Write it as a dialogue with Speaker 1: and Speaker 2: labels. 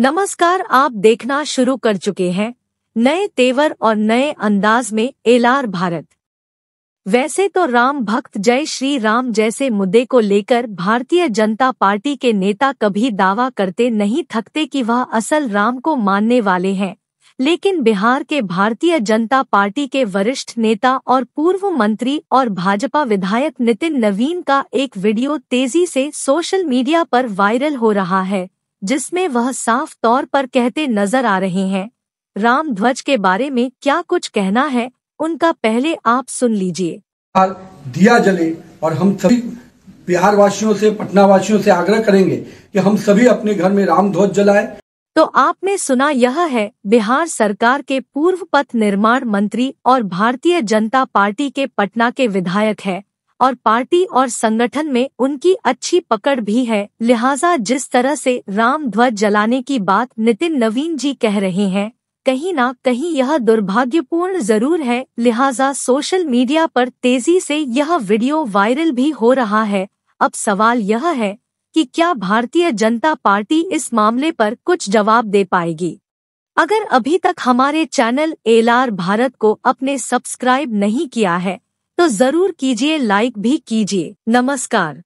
Speaker 1: नमस्कार आप देखना शुरू कर चुके हैं नए तेवर और नए अंदाज में एलार भारत वैसे तो राम भक्त जय श्री राम जैसे मुद्दे को लेकर भारतीय जनता पार्टी के नेता कभी दावा करते नहीं थकते कि वह असल राम को मानने वाले हैं लेकिन बिहार के भारतीय जनता पार्टी के वरिष्ठ नेता और पूर्व मंत्री और भाजपा विधायक नितिन नवीन का एक वीडियो तेजी से सोशल मीडिया पर वायरल हो रहा है जिसमें वह साफ तौर पर कहते नजर आ रहे हैं राम ध्वज के बारे में क्या कुछ कहना है उनका पहले आप
Speaker 2: सुन लीजिए दिया जले और हम सभी बिहार वासियों से पटना वासियों से आग्रह करेंगे कि हम सभी अपने घर में राम ध्वज जलाए
Speaker 1: तो आपने सुना यह है बिहार सरकार के पूर्व पथ निर्माण मंत्री और भारतीय जनता पार्टी के पटना के विधायक है और पार्टी और संगठन में उनकी अच्छी पकड़ भी है लिहाजा जिस तरह से राम ध्वज जलाने की बात नितिन नवीन जी कह रहे हैं कहीं ना कहीं यह दुर्भाग्यपूर्ण जरूर है लिहाजा सोशल मीडिया पर तेजी से यह वीडियो वायरल भी हो रहा है अब सवाल यह है कि क्या भारतीय जनता पार्टी इस मामले पर कुछ जवाब दे पाएगी अगर अभी तक हमारे चैनल एलआर भारत को अपने सब्सक्राइब नहीं किया है तो जरूर कीजिए लाइक भी कीजिए नमस्कार